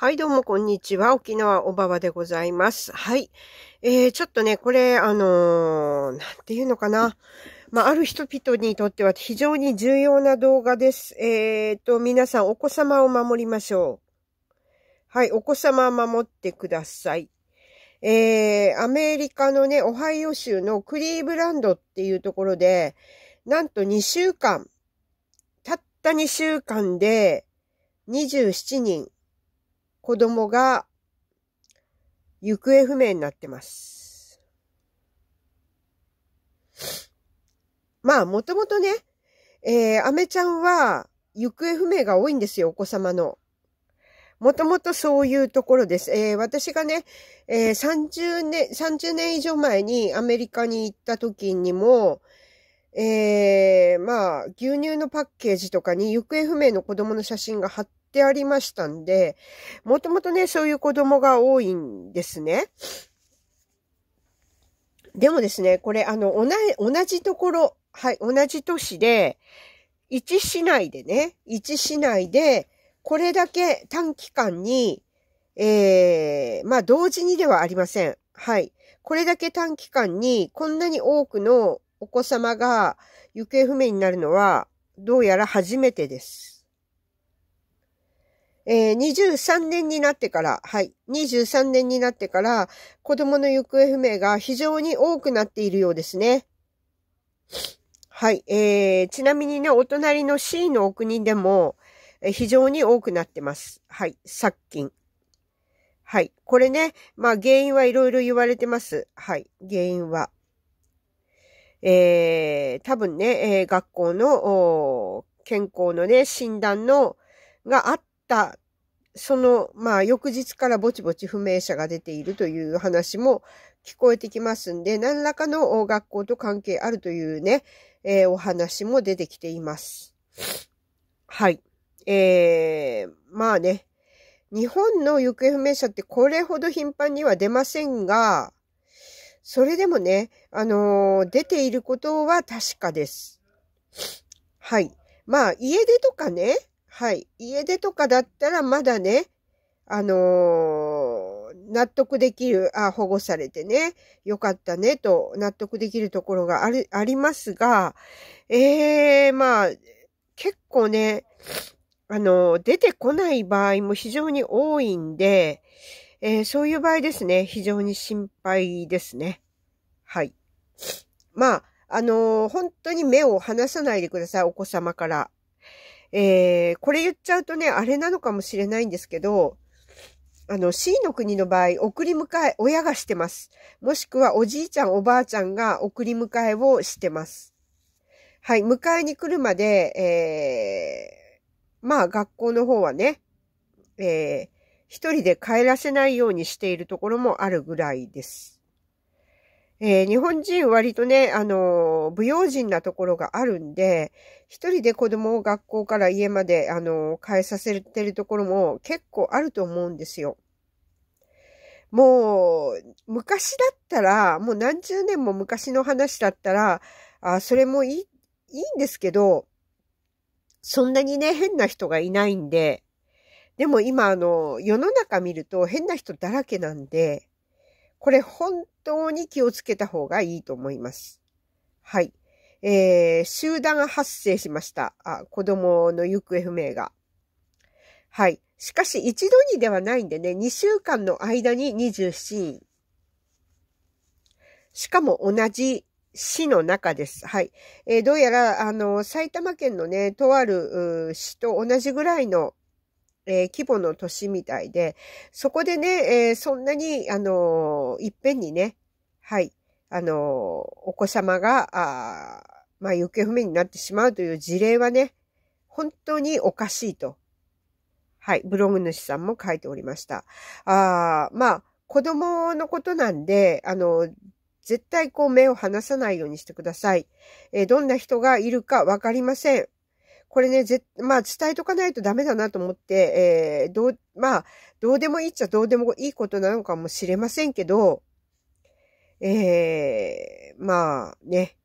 はい、どうもこんにちは。沖縄おばばでございます。はい。えー、ちょっとね、これ、あのー、なんていうのかな。まあ、ある人々にとっては非常に重要な動画です。えーと、皆さんお子様を守りましょう。はい、お子様守ってください。えー、アメリカのね、オハイオ州のクリーブランドっていうところで、なんと2週間、たった2週間で27人、子供が行方不明になってます。まあ、もともとね、えー、アメちゃんは行方不明が多いんですよ、お子様の。もともとそういうところです。えー、私がね、えー、30年、30年以上前にアメリカに行った時にも、えー、まあ、牛乳のパッケージとかに行方不明の子供の写真が貼っってありましたんで、もともとね、そういう子供が多いんですね。でもですね、これ、あの、同じところ、はい、同じ都市で、1市内でね、1市内で、これだけ短期間に、ええー、まあ、同時にではありません。はい。これだけ短期間に、こんなに多くのお子様が行方不明になるのは、どうやら初めてです。えー、23年になってから、はい、23年になってから、子供の行方不明が非常に多くなっているようですね。はい、えー、ちなみにね、お隣の C のお国でも、え非常に多くなってます。はい、殺菌。はい。これね、まあ原因はいろいろ言われてます。はい。原因は。えー、多分ね、えー、学校の健康のね、診断の、があったその、まあ、翌日からぼちぼち不明者が出ているという話も聞こえてきますんで、何らかの学校と関係あるというね、えー、お話も出てきています。はい。えー、まあね、日本の行方不明者ってこれほど頻繁には出ませんが、それでもね、あのー、出ていることは確かです。はい。まあ、家出とかね、はい。家出とかだったらまだね、あのー、納得できる、あ、保護されてね、よかったね、と納得できるところがある、ありますが、ええー、まあ、結構ね、あのー、出てこない場合も非常に多いんで、えー、そういう場合ですね、非常に心配ですね。はい。まあ、あのー、本当に目を離さないでください、お子様から。えー、これ言っちゃうとね、あれなのかもしれないんですけど、あの、C の国の場合、送り迎え、親がしてます。もしくは、おじいちゃん、おばあちゃんが送り迎えをしてます。はい、迎えに来るまで、えー、まあ、学校の方はね、えー、一人で帰らせないようにしているところもあるぐらいです。えー、日本人割とね、あの、不用心なところがあるんで、一人で子供を学校から家まで、あの、帰させてるところも結構あると思うんですよ。もう、昔だったら、もう何十年も昔の話だったら、あそれもいい、いいんですけど、そんなにね、変な人がいないんで、でも今、あの、世の中見ると変な人だらけなんで、これ本当に気をつけた方がいいと思います。はい。えー、集団発生しました。あ、子供の行方不明が。はい。しかし、一度にではないんでね、2週間の間に27人。しかも同じ市の中です。はい。えー、どうやら、あの、埼玉県のね、とある市と同じぐらいのえー、規模の年みたいで、そこでね、えー、そんなに、あのー、いっぺんにね、はい、あのお子様が、あまあ、行方不明になってしまうという事例はね、本当におかしいと。はい、ブログ主さんも書いておりました。あまあ、子供のことなんで、あの、絶対こう目を離さないようにしてください。えー、どんな人がいるかわかりません。これね、ぜまあ、伝えとかないとダメだなと思って、えー、どう、まあ、どうでもいいっちゃどうでもいいことなのかもしれませんけど、えー、まあね、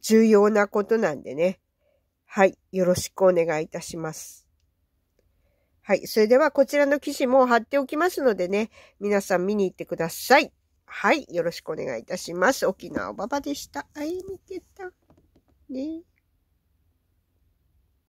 重要なことなんでね。はい、よろしくお願いいたします。はい、それではこちらの記事も貼っておきますのでね、皆さん見に行ってください。はい、よろしくお願いいたします。沖縄ばばでした。あいみけた。ね。